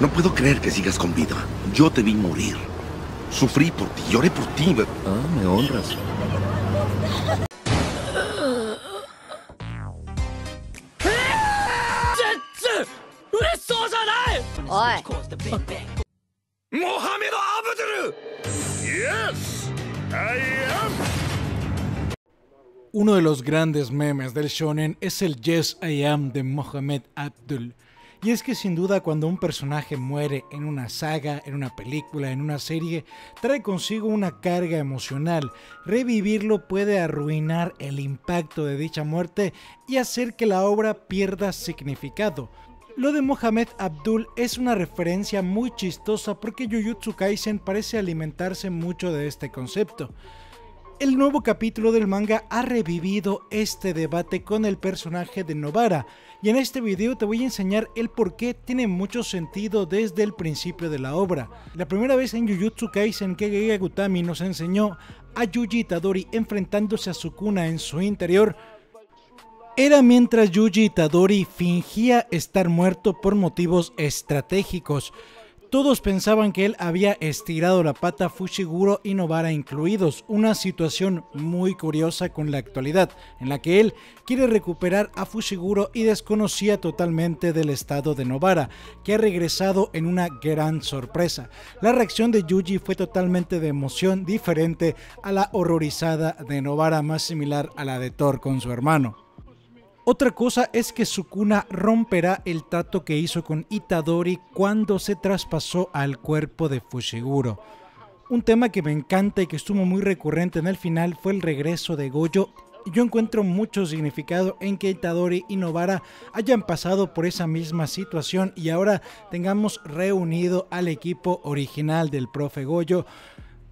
No puedo creer que sigas con vida. Yo te vi morir. Sufrí por ti, lloré por ti. Ah, me honras. Mohamed Abdul. Yes, I am. Uno de los grandes memes del shonen es el Yes I am de Mohamed Abdul y es que sin duda cuando un personaje muere en una saga, en una película, en una serie, trae consigo una carga emocional. Revivirlo puede arruinar el impacto de dicha muerte y hacer que la obra pierda significado. Lo de Mohamed Abdul es una referencia muy chistosa porque Jujutsu Kaisen parece alimentarse mucho de este concepto el nuevo capítulo del manga ha revivido este debate con el personaje de Novara, y en este video te voy a enseñar el por qué tiene mucho sentido desde el principio de la obra. La primera vez en Jujutsu Kaisen que Gege Gutami nos enseñó a Yuji Itadori enfrentándose a Sukuna en su interior, era mientras Yuji Itadori fingía estar muerto por motivos estratégicos, todos pensaban que él había estirado la pata, Fushiguro y Novara incluidos, una situación muy curiosa con la actualidad, en la que él quiere recuperar a Fushiguro y desconocía totalmente del estado de Novara, que ha regresado en una gran sorpresa. La reacción de Yuji fue totalmente de emoción, diferente a la horrorizada de Novara, más similar a la de Thor con su hermano. Otra cosa es que Sukuna romperá el trato que hizo con Itadori cuando se traspasó al cuerpo de Fushiguro. Un tema que me encanta y que estuvo muy recurrente en el final fue el regreso de Goyo. Yo encuentro mucho significado en que Itadori y Novara hayan pasado por esa misma situación y ahora tengamos reunido al equipo original del profe Goyo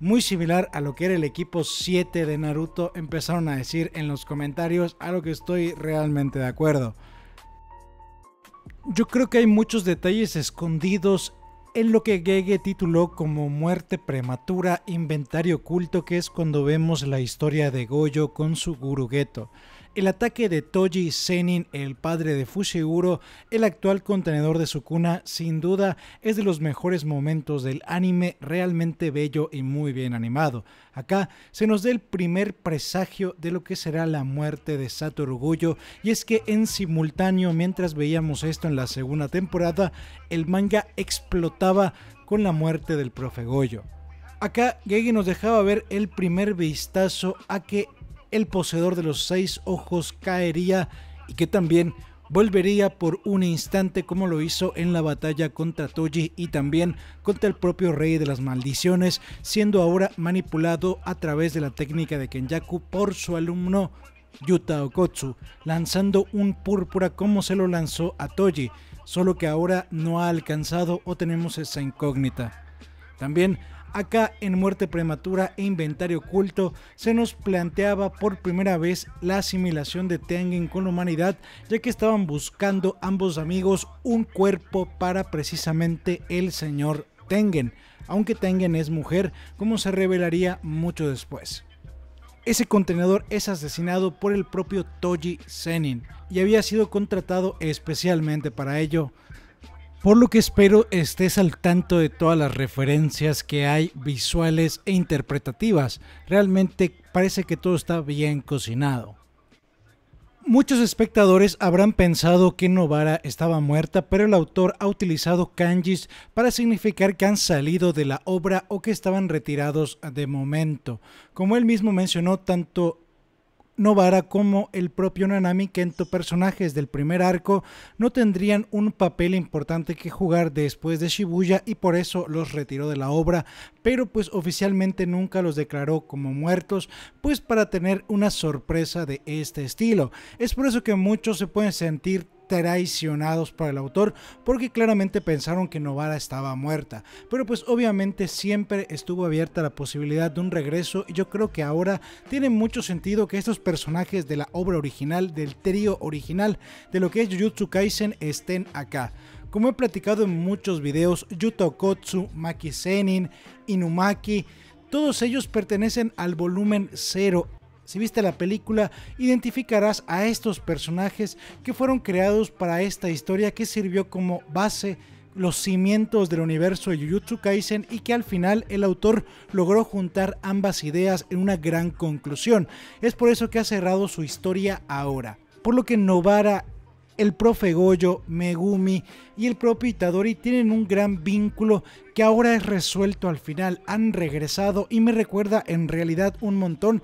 muy similar a lo que era el equipo 7 de Naruto, empezaron a decir en los comentarios, a lo que estoy realmente de acuerdo. Yo creo que hay muchos detalles escondidos en lo que Gege tituló como muerte prematura, inventario oculto, que es cuando vemos la historia de Goyo con su Guru el ataque de Toji Senin, el padre de Fushiguro, el actual contenedor de Sukuna, sin duda es de los mejores momentos del anime, realmente bello y muy bien animado. Acá se nos da el primer presagio de lo que será la muerte de Satoru Orgullo, y es que en simultáneo, mientras veíamos esto en la segunda temporada, el manga explotaba con la muerte del profe Goyo. Acá Gege nos dejaba ver el primer vistazo a que el poseedor de los seis ojos caería y que también volvería por un instante como lo hizo en la batalla contra Toji y también contra el propio rey de las maldiciones, siendo ahora manipulado a través de la técnica de Kenjaku por su alumno Yuta Okotsu, lanzando un púrpura como se lo lanzó a Toji, solo que ahora no ha alcanzado o tenemos esa incógnita. También Acá en Muerte Prematura e Inventario Oculto se nos planteaba por primera vez la asimilación de Tengen con la humanidad, ya que estaban buscando ambos amigos un cuerpo para precisamente el señor Tengen, aunque Tengen es mujer, como se revelaría mucho después. Ese contenedor es asesinado por el propio Toji Senin y había sido contratado especialmente para ello por lo que espero estés al tanto de todas las referencias que hay visuales e interpretativas. Realmente parece que todo está bien cocinado. Muchos espectadores habrán pensado que Novara estaba muerta, pero el autor ha utilizado kanjis para significar que han salido de la obra o que estaban retirados de momento. Como él mismo mencionó, tanto Novara como el propio Nanami Kento, personajes del primer arco, no tendrían un papel importante que jugar después de Shibuya y por eso los retiró de la obra, pero pues oficialmente nunca los declaró como muertos, pues para tener una sorpresa de este estilo. Es por eso que muchos se pueden sentir traicionados por el autor porque claramente pensaron que Novara estaba muerta. Pero pues obviamente siempre estuvo abierta la posibilidad de un regreso y yo creo que ahora tiene mucho sentido que estos personajes de la obra original, del trío original, de lo que es Jujutsu Kaisen estén acá. Como he platicado en muchos videos, Yuta Okotsu, Maki Senin, Inumaki, todos ellos pertenecen al volumen 0 si viste la película, identificarás a estos personajes que fueron creados para esta historia que sirvió como base los cimientos del universo de Jujutsu Kaisen y que al final el autor logró juntar ambas ideas en una gran conclusión. Es por eso que ha cerrado su historia ahora. Por lo que Novara, el profe Goyo, Megumi y el propio Itadori tienen un gran vínculo que ahora es resuelto al final. Han regresado y me recuerda en realidad un montón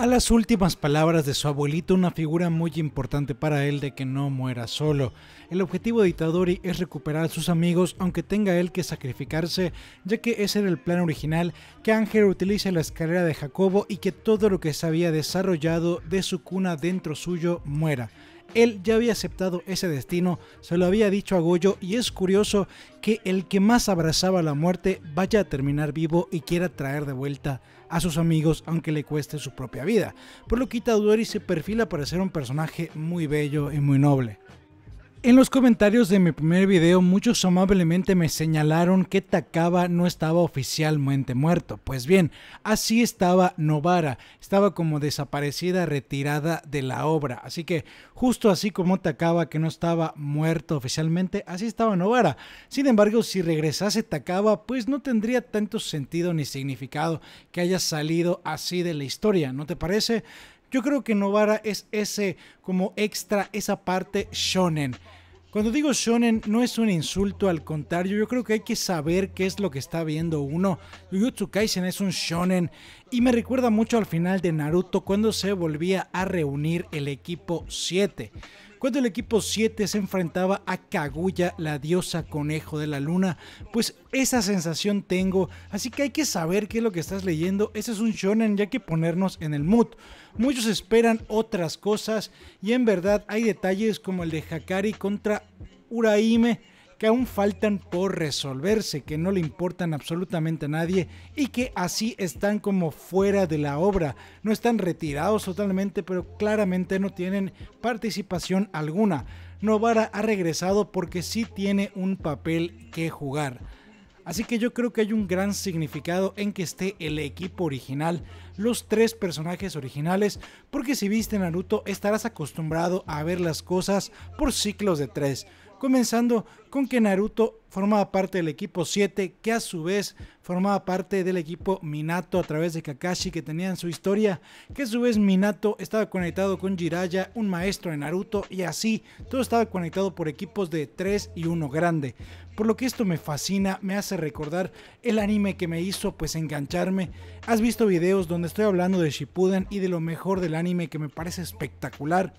a las últimas palabras de su abuelito, una figura muy importante para él de que no muera solo. El objetivo de Itadori es recuperar a sus amigos aunque tenga él que sacrificarse, ya que ese era el plan original, que Ángel utilice la escalera de Jacobo y que todo lo que se había desarrollado de su cuna dentro suyo muera. Él ya había aceptado ese destino, se lo había dicho a Goyo y es curioso que el que más abrazaba la muerte vaya a terminar vivo y quiera traer de vuelta a sus amigos aunque le cueste su propia vida, por lo que Itadori se perfila para ser un personaje muy bello y muy noble. En los comentarios de mi primer video muchos amablemente me señalaron que Takaba no estaba oficialmente muerto. Pues bien, así estaba Novara, estaba como desaparecida, retirada de la obra. Así que justo así como Takaba que no estaba muerto oficialmente, así estaba Novara. Sin embargo, si regresase Takaba, pues no tendría tanto sentido ni significado que haya salido así de la historia, ¿no te parece? Yo creo que Novara es ese como extra, esa parte shonen. Cuando digo shonen no es un insulto, al contrario, yo creo que hay que saber qué es lo que está viendo uno. Yuutsu Kaisen es un shonen y me recuerda mucho al final de Naruto cuando se volvía a reunir el equipo 7. Cuando el equipo 7 se enfrentaba a Kaguya, la diosa conejo de la luna, pues esa sensación tengo, así que hay que saber qué es lo que estás leyendo. Ese es un shonen ya que ponernos en el mood. Muchos esperan otras cosas y en verdad hay detalles como el de Hakari contra Uraime que aún faltan por resolverse, que no le importan absolutamente a nadie y que así están como fuera de la obra. No están retirados totalmente, pero claramente no tienen participación alguna. Novara ha regresado porque sí tiene un papel que jugar. Así que yo creo que hay un gran significado en que esté el equipo original, los tres personajes originales, porque si viste Naruto estarás acostumbrado a ver las cosas por ciclos de tres comenzando con que Naruto formaba parte del equipo 7, que a su vez formaba parte del equipo Minato a través de Kakashi, que tenían su historia, que a su vez Minato estaba conectado con Jiraya, un maestro de Naruto, y así todo estaba conectado por equipos de 3 y 1 grande. Por lo que esto me fascina, me hace recordar el anime que me hizo pues engancharme. Has visto videos donde estoy hablando de Shippuden y de lo mejor del anime que me parece espectacular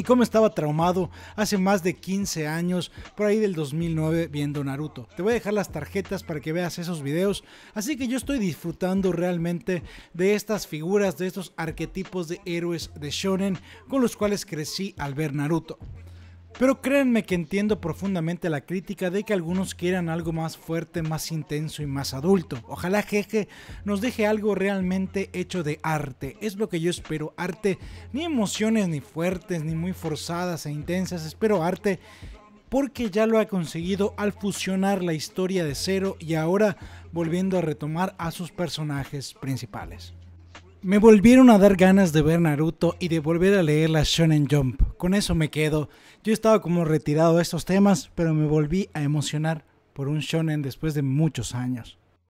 y cómo estaba traumado hace más de 15 años, por ahí del 2009, viendo Naruto. Te voy a dejar las tarjetas para que veas esos videos, así que yo estoy disfrutando realmente de estas figuras, de estos arquetipos de héroes de shonen con los cuales crecí al ver Naruto. Pero créanme que entiendo profundamente la crítica de que algunos quieran algo más fuerte, más intenso y más adulto. Ojalá Jeje nos deje algo realmente hecho de arte. Es lo que yo espero, arte, ni emociones ni fuertes, ni muy forzadas e intensas, espero arte porque ya lo ha conseguido al fusionar la historia de Cero y ahora volviendo a retomar a sus personajes principales. Me volvieron a dar ganas de ver Naruto y de volver a leer la Shonen Jump. Con eso me quedo. Yo estaba como retirado de estos temas, pero me volví a emocionar por un shonen después de muchos años.